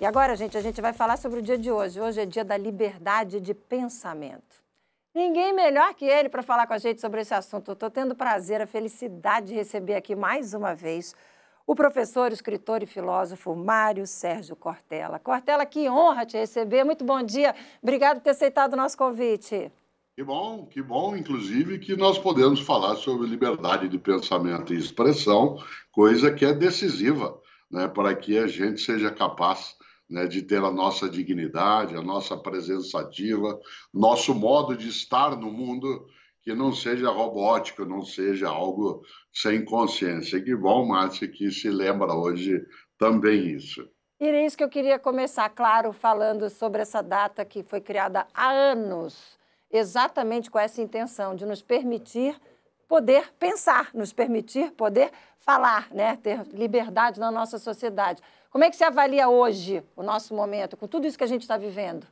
E agora, gente, a gente vai falar sobre o dia de hoje. Hoje é dia da liberdade de pensamento. Ninguém melhor que ele para falar com a gente sobre esse assunto. Estou tendo prazer, a felicidade de receber aqui mais uma vez o professor, escritor e filósofo Mário Sérgio Cortella. Cortella, que honra te receber. Muito bom dia. Obrigado por ter aceitado o nosso convite. Que bom, que bom, inclusive, que nós podemos falar sobre liberdade de pensamento e expressão, coisa que é decisiva né, para que a gente seja capaz né, de ter a nossa dignidade, a nossa presença ativa, nosso modo de estar no mundo que não seja robótico, não seja algo sem consciência. Que bom, Márcia, que se lembra hoje também isso. E é isso que eu queria começar, claro, falando sobre essa data que foi criada há anos, exatamente com essa intenção de nos permitir poder pensar, nos permitir poder falar, né? ter liberdade na nossa sociedade. Como é que você avalia hoje o nosso momento, com tudo isso que a gente está vivendo?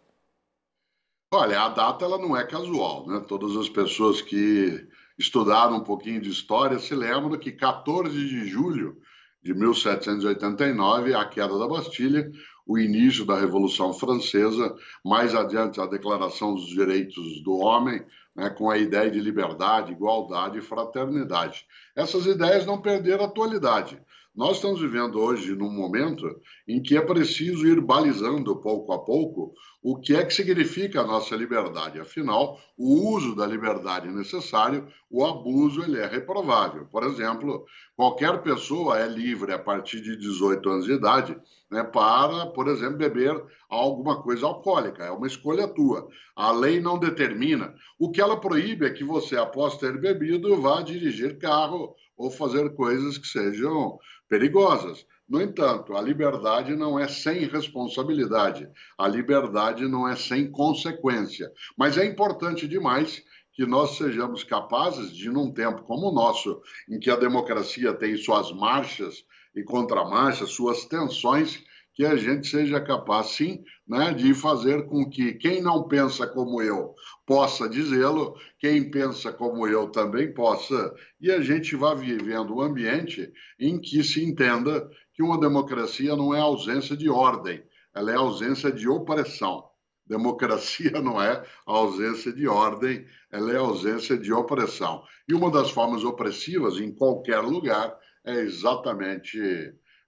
Olha, a data ela não é casual. Né? Todas as pessoas que estudaram um pouquinho de história se lembram que 14 de julho de 1789, a queda da Bastilha, o início da Revolução Francesa, mais adiante a Declaração dos Direitos do Homem, né, com a ideia de liberdade, igualdade e fraternidade. Essas ideias não perderam atualidade. Nós estamos vivendo hoje num momento em que é preciso ir balizando pouco a pouco o que é que significa a nossa liberdade. Afinal, o uso da liberdade é necessário, o abuso ele é reprovável. Por exemplo, qualquer pessoa é livre a partir de 18 anos de idade né, para, por exemplo, beber alguma coisa alcoólica. É uma escolha tua. A lei não determina. O que ela proíbe é que você, após ter bebido, vá dirigir carro ou fazer coisas que sejam perigosas. No entanto, a liberdade não é sem responsabilidade, a liberdade não é sem consequência. Mas é importante demais que nós sejamos capazes de, num tempo como o nosso, em que a democracia tem suas marchas e contramarchas, suas tensões, que a gente seja capaz, sim, né, de fazer com que quem não pensa como eu possa dizê-lo, quem pensa como eu também possa, e a gente vá vivendo um ambiente em que se entenda que uma democracia não é ausência de ordem, ela é ausência de opressão. Democracia não é ausência de ordem, ela é ausência de opressão. E uma das formas opressivas em qualquer lugar é exatamente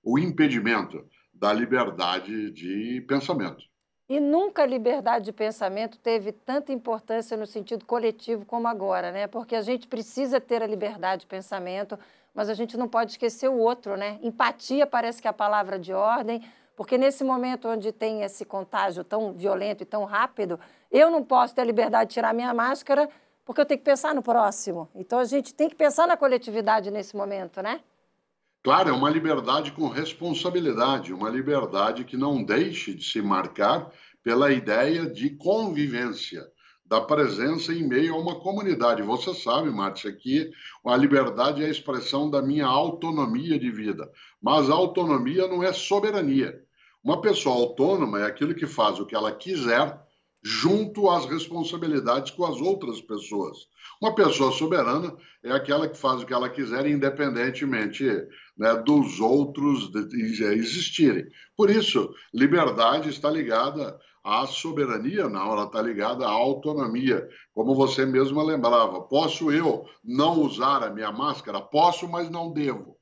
o impedimento da liberdade de pensamento. E nunca a liberdade de pensamento teve tanta importância no sentido coletivo como agora, né? Porque a gente precisa ter a liberdade de pensamento, mas a gente não pode esquecer o outro, né? Empatia parece que é a palavra de ordem, porque nesse momento onde tem esse contágio tão violento e tão rápido, eu não posso ter a liberdade de tirar minha máscara porque eu tenho que pensar no próximo. Então a gente tem que pensar na coletividade nesse momento, né? Claro, é uma liberdade com responsabilidade, uma liberdade que não deixe de se marcar pela ideia de convivência, da presença em meio a uma comunidade. Você sabe, Márcia, que a liberdade é a expressão da minha autonomia de vida, mas a autonomia não é soberania. Uma pessoa autônoma é aquilo que faz o que ela quiser junto às responsabilidades com as outras pessoas. Uma pessoa soberana é aquela que faz o que ela quiser, independentemente né, dos outros existirem. Por isso, liberdade está ligada à soberania, não, ela está ligada à autonomia. Como você mesma lembrava, posso eu não usar a minha máscara? Posso, mas não devo.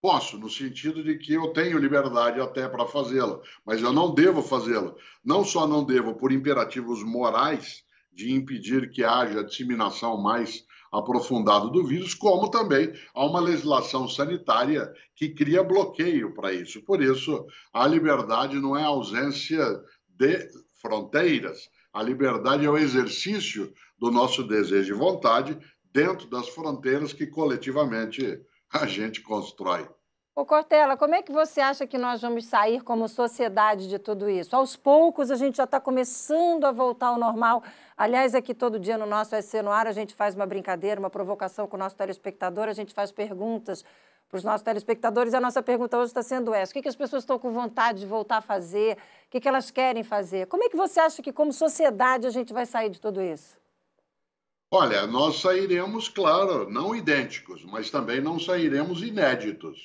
Posso, no sentido de que eu tenho liberdade até para fazê-la, mas eu não devo fazê-la. Não só não devo, por imperativos morais de impedir que haja disseminação mais aprofundada do vírus, como também há uma legislação sanitária que cria bloqueio para isso. Por isso, a liberdade não é ausência de fronteiras, a liberdade é o exercício do nosso desejo e vontade dentro das fronteiras que coletivamente a gente constrói. Ô Cortella, como é que você acha que nós vamos sair como sociedade de tudo isso? Aos poucos a gente já está começando a voltar ao normal. Aliás, aqui é todo dia no nosso SC no ar a gente faz uma brincadeira, uma provocação com o nosso telespectador, a gente faz perguntas para os nossos telespectadores. A nossa pergunta hoje está sendo essa: o que, que as pessoas estão com vontade de voltar a fazer? O que, que elas querem fazer? Como é que você acha que, como sociedade, a gente vai sair de tudo isso? Olha, nós sairemos, claro, não idênticos, mas também não sairemos inéditos.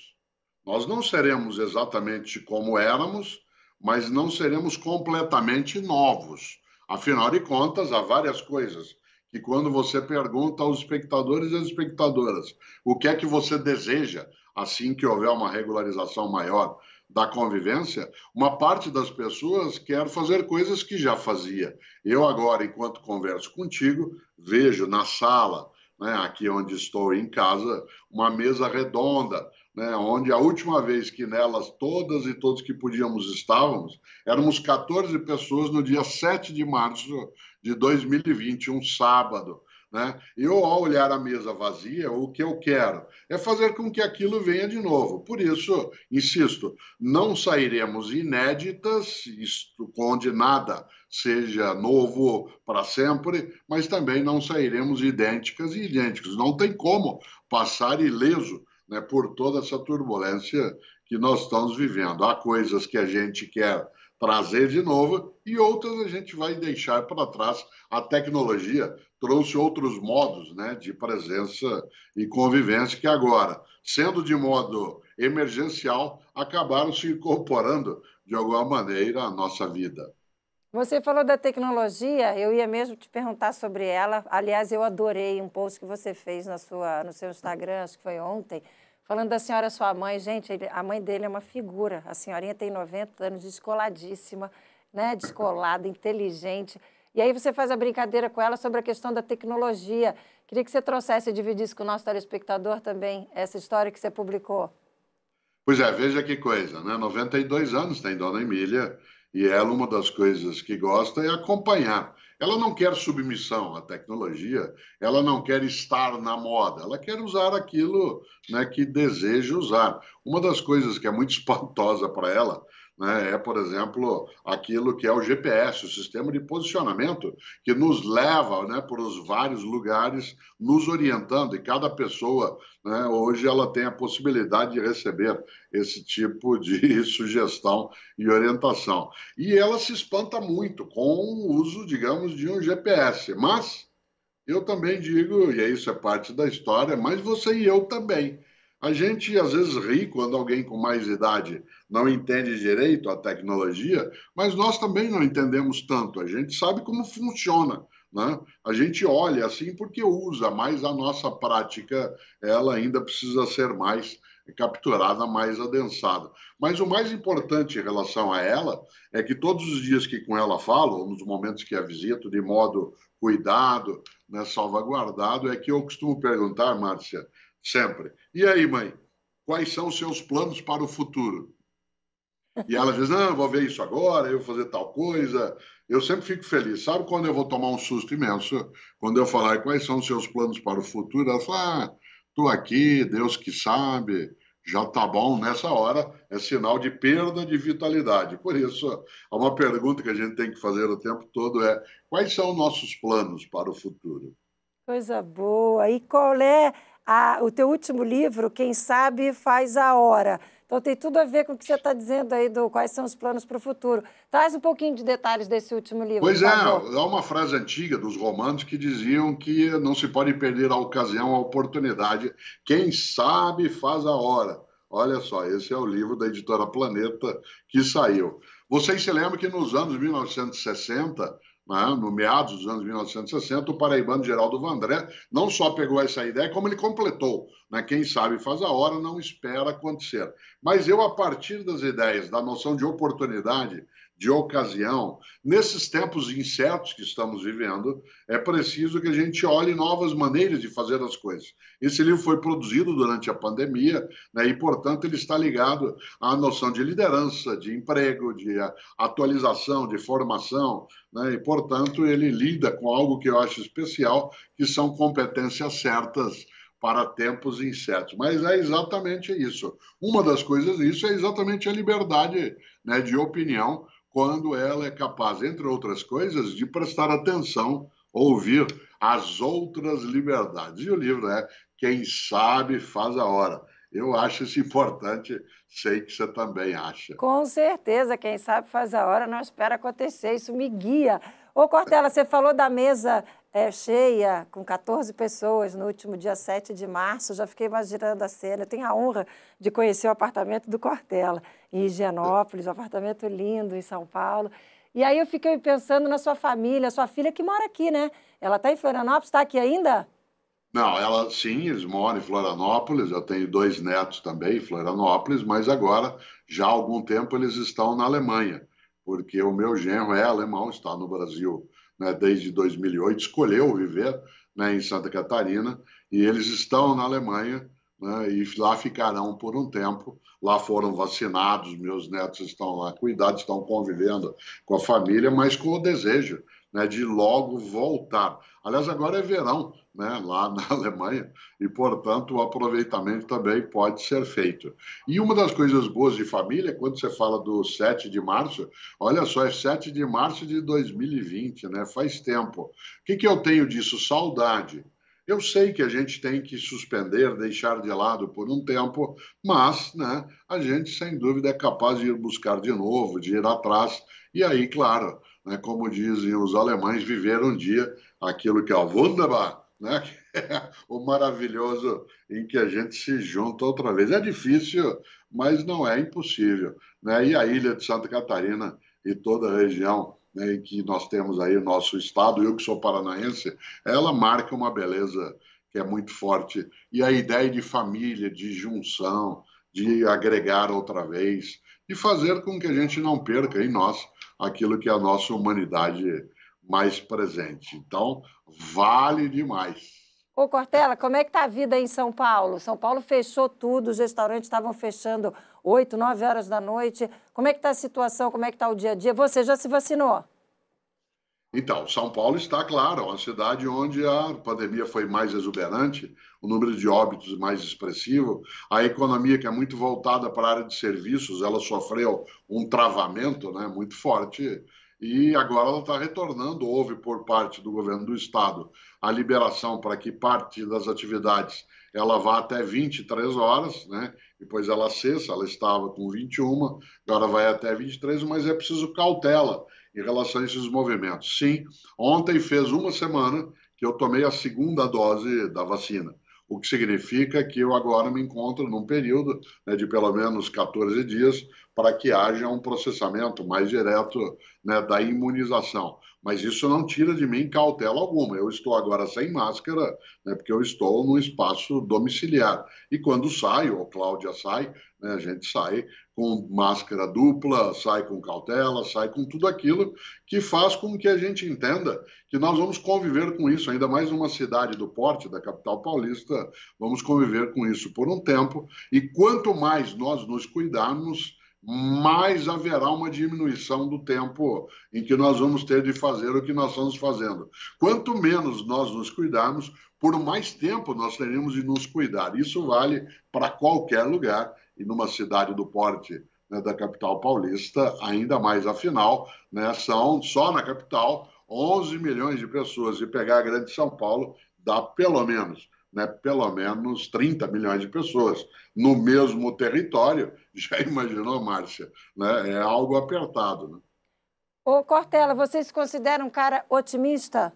Nós não seremos exatamente como éramos, mas não seremos completamente novos. Afinal de contas, há várias coisas que, quando você pergunta aos espectadores e às espectadoras o que é que você deseja assim que houver uma regularização maior da convivência, uma parte das pessoas quer fazer coisas que já fazia. Eu agora, enquanto converso contigo, vejo na sala, né, aqui onde estou em casa, uma mesa redonda, né, onde a última vez que nelas todas e todos que podíamos estávamos, éramos 14 pessoas no dia 7 de março de 2020, um sábado. Né? Eu, ao olhar a mesa vazia, o que eu quero é fazer com que aquilo venha de novo. Por isso, insisto, não sairemos inéditas, isto, onde nada seja novo para sempre, mas também não sairemos idênticas e idênticos. Não tem como passar ileso né, por toda essa turbulência que nós estamos vivendo. Há coisas que a gente quer trazer de novo, e outras a gente vai deixar para trás. A tecnologia trouxe outros modos né, de presença e convivência que agora, sendo de modo emergencial, acabaram se incorporando de alguma maneira à nossa vida. Você falou da tecnologia, eu ia mesmo te perguntar sobre ela. Aliás, eu adorei um post que você fez na sua, no seu Instagram, acho que foi ontem, Falando da senhora, sua mãe, gente, ele, a mãe dele é uma figura. A senhorinha tem 90 anos, descoladíssima, né? descolada, inteligente. E aí você faz a brincadeira com ela sobre a questão da tecnologia. Queria que você trouxesse e dividisse com o nosso telespectador também essa história que você publicou. Pois é, veja que coisa, né? 92 anos tem Dona Emília, e ela, uma das coisas que gosta é acompanhar. Ela não quer submissão à tecnologia, ela não quer estar na moda, ela quer usar aquilo né, que deseja usar. Uma das coisas que é muito espantosa para ela né, é, por exemplo, aquilo que é o GPS, o sistema de posicionamento, que nos leva né, por os vários lugares, nos orientando, e cada pessoa né, hoje ela tem a possibilidade de receber esse tipo de sugestão e orientação. E ela se espanta muito com o uso, digamos, de um GPS, mas eu também digo, e isso é parte da história, mas você e eu também. A gente às vezes ri quando alguém com mais idade não entende direito a tecnologia, mas nós também não entendemos tanto. A gente sabe como funciona, né? A gente olha assim porque usa, mas a nossa prática ela ainda precisa ser mais capturada, mais adensada. Mas o mais importante em relação a ela é que todos os dias que com ela falo, ou nos momentos que a visito, de modo cuidado, né, salvaguardado, é que eu costumo perguntar, Márcia, sempre. E aí, mãe, quais são os seus planos para o futuro? E ela diz: não, vou ver isso agora, eu vou fazer tal coisa. Eu sempre fico feliz. Sabe quando eu vou tomar um susto imenso? Quando eu falar quais são os seus planos para o futuro, ela fala: ah, tô aqui, Deus que sabe, já tá bom. Nessa hora é sinal de perda de vitalidade. Por isso, uma pergunta que a gente tem que fazer o tempo todo é: quais são nossos planos para o futuro? Coisa boa. E qual é a, o teu último livro, Quem Sabe Faz a Hora. Então tem tudo a ver com o que você está dizendo aí, do quais são os planos para o futuro. Traz um pouquinho de detalhes desse último livro. Pois é, há uma frase antiga dos romanos que diziam que não se pode perder a ocasião, a oportunidade. Quem sabe faz a hora. Olha só, esse é o livro da editora Planeta que saiu. Vocês se lembram que nos anos 1960 né, no meados dos anos 1960, o paraibano Geraldo Vandré não só pegou essa ideia, como ele completou. Né, quem sabe faz a hora, não espera acontecer. Mas eu, a partir das ideias, da noção de oportunidade, de ocasião. Nesses tempos incertos que estamos vivendo, é preciso que a gente olhe novas maneiras de fazer as coisas. Esse livro foi produzido durante a pandemia né, e, portanto, ele está ligado à noção de liderança, de emprego, de atualização, de formação, né, e, portanto, ele lida com algo que eu acho especial, que são competências certas para tempos incertos. Mas é exatamente isso. Uma das coisas isso é exatamente a liberdade né, de opinião quando ela é capaz, entre outras coisas, de prestar atenção, ouvir as outras liberdades. E o livro é Quem Sabe Faz a Hora. Eu acho isso importante, sei que você também acha. Com certeza, quem sabe faz a hora, não espera acontecer, isso me guia Ô, Cortella, você falou da mesa é, cheia, com 14 pessoas, no último dia 7 de março. Já fiquei imaginando a cena. Eu tenho a honra de conhecer o apartamento do Cortella, em Higienópolis, um apartamento lindo em São Paulo. E aí eu fiquei pensando na sua família, sua filha que mora aqui, né? Ela está em Florianópolis, está aqui ainda? Não, ela sim, eles moram em Florianópolis. Eu tenho dois netos também em Florianópolis, mas agora, já há algum tempo, eles estão na Alemanha porque o meu genro é alemão, está no Brasil né, desde 2008, escolheu viver né, em Santa Catarina e eles estão na Alemanha né, e lá ficarão por um tempo. Lá foram vacinados, meus netos estão lá cuidados, estão convivendo com a família, mas com o desejo né, de logo voltar. Aliás, agora é verão né, lá na Alemanha e, portanto, o aproveitamento também pode ser feito. E uma das coisas boas de família, quando você fala do 7 de março, olha só, é 7 de março de 2020, né, faz tempo. O que, que eu tenho disso? Saudade. Eu sei que a gente tem que suspender, deixar de lado por um tempo, mas né, a gente, sem dúvida, é capaz de ir buscar de novo, de ir atrás. E aí, claro, né, como dizem os alemães, viver um dia aquilo que é o Wunderbar, né, que é o maravilhoso em que a gente se junta outra vez. É difícil, mas não é impossível. Né? E a ilha de Santa Catarina e toda a região né, em que nós temos aí o nosso estado, eu que sou paranaense, ela marca uma beleza que é muito forte. E a ideia de família, de junção, de agregar outra vez, de fazer com que a gente não perca em nós aquilo que é a nossa humanidade mais presente. Então, vale demais. Ô Cortella, como é que está a vida em São Paulo? São Paulo fechou tudo, os restaurantes estavam fechando 8, 9 horas da noite. Como é que está a situação? Como é que está o dia a dia? Você já se vacinou? Então, São Paulo está, claro, é uma cidade onde a pandemia foi mais exuberante, o número de óbitos mais expressivo, a economia, que é muito voltada para a área de serviços, ela sofreu um travamento né, muito forte e agora ela está retornando. Houve, por parte do governo do Estado, a liberação para que parte das atividades ela vá até 23 horas, né? depois ela cessa, ela estava com 21, agora vai até 23, mas é preciso cautela em relação a esses movimentos. Sim, ontem fez uma semana que eu tomei a segunda dose da vacina, o que significa que eu agora me encontro num período né, de pelo menos 14 dias para que haja um processamento mais direto né, da imunização. Mas isso não tira de mim cautela alguma. Eu estou agora sem máscara, né, porque eu estou num espaço domiciliar. E quando saio, ou Cláudia sai, né, a gente sai com máscara dupla, sai com cautela, sai com tudo aquilo que faz com que a gente entenda que nós vamos conviver com isso, ainda mais numa cidade do porte, da capital paulista, vamos conviver com isso por um tempo. E quanto mais nós nos cuidarmos, mais haverá uma diminuição do tempo em que nós vamos ter de fazer o que nós estamos fazendo. Quanto menos nós nos cuidarmos, por mais tempo nós teremos de nos cuidar. Isso vale para qualquer lugar e numa cidade do porte né, da capital paulista, ainda mais. Afinal, né, são só na capital 11 milhões de pessoas e pegar a grande São Paulo dá pelo menos né, pelo menos 30 milhões de pessoas no mesmo território. Já imaginou, Márcia? Né? É algo apertado. Né? Ô, Cortella, você se considera um cara otimista?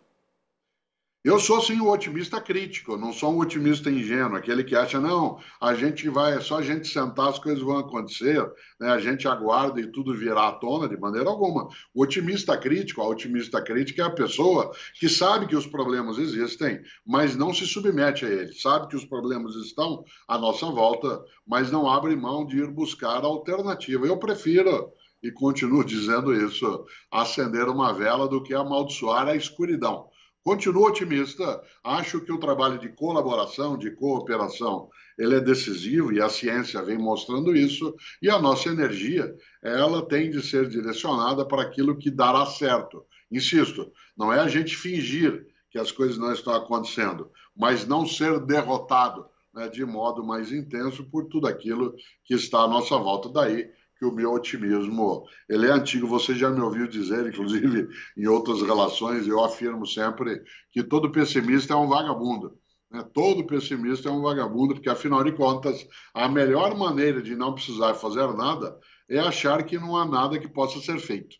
Eu sou sim um otimista crítico, não sou um otimista ingênuo, aquele que acha, não, a gente vai, é só a gente sentar, as coisas vão acontecer, né? a gente aguarda e tudo virá à tona de maneira alguma. O otimista crítico, a otimista crítica é a pessoa que sabe que os problemas existem, mas não se submete a eles, sabe que os problemas estão à nossa volta, mas não abre mão de ir buscar a alternativa. Eu prefiro e continuo dizendo isso, acender uma vela do que amaldiçoar a escuridão. Continuo otimista, acho que o trabalho de colaboração, de cooperação, ele é decisivo e a ciência vem mostrando isso, e a nossa energia, ela tem de ser direcionada para aquilo que dará certo. Insisto, não é a gente fingir que as coisas não estão acontecendo, mas não ser derrotado né, de modo mais intenso por tudo aquilo que está à nossa volta. Daí que o meu otimismo ele é antigo. Você já me ouviu dizer, inclusive, em outras relações, eu afirmo sempre que todo pessimista é um vagabundo. Né? Todo pessimista é um vagabundo, porque, afinal de contas, a melhor maneira de não precisar fazer nada é achar que não há nada que possa ser feito.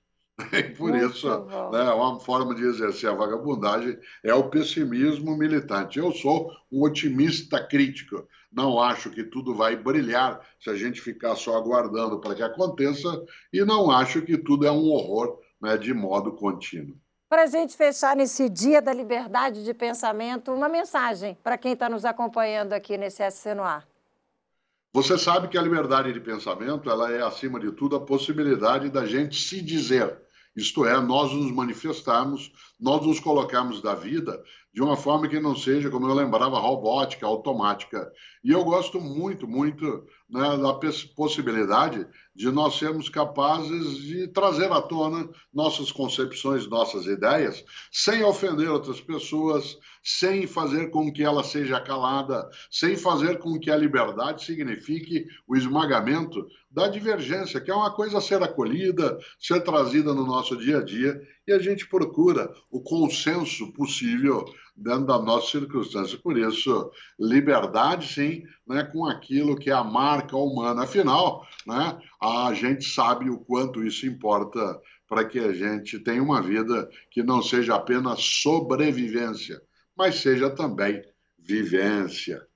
E por Muito isso, né, é uma forma de exercer a vagabundagem é o pessimismo militante. Eu sou um otimista crítico. Não acho que tudo vai brilhar se a gente ficar só aguardando para que aconteça, e não acho que tudo é um horror né, de modo contínuo. Para a gente fechar nesse Dia da Liberdade de Pensamento, uma mensagem para quem está nos acompanhando aqui nesse SC Você sabe que a liberdade de pensamento ela é, acima de tudo, a possibilidade da gente se dizer isto é, nós nos manifestarmos, nós nos colocarmos da vida de uma forma que não seja, como eu lembrava, robótica, automática. E eu gosto muito, muito né, da possibilidade de nós sermos capazes de trazer à tona nossas concepções, nossas ideias, sem ofender outras pessoas, sem fazer com que ela seja calada, sem fazer com que a liberdade signifique o esmagamento da divergência, que é uma coisa a ser acolhida, ser trazida no nosso dia a dia, e a gente procura o consenso possível dentro da nossas circunstâncias. Por isso, liberdade, sim, né, com aquilo que é a marca humana. Afinal, né, a gente sabe o quanto isso importa para que a gente tenha uma vida que não seja apenas sobrevivência, mas seja também vivência.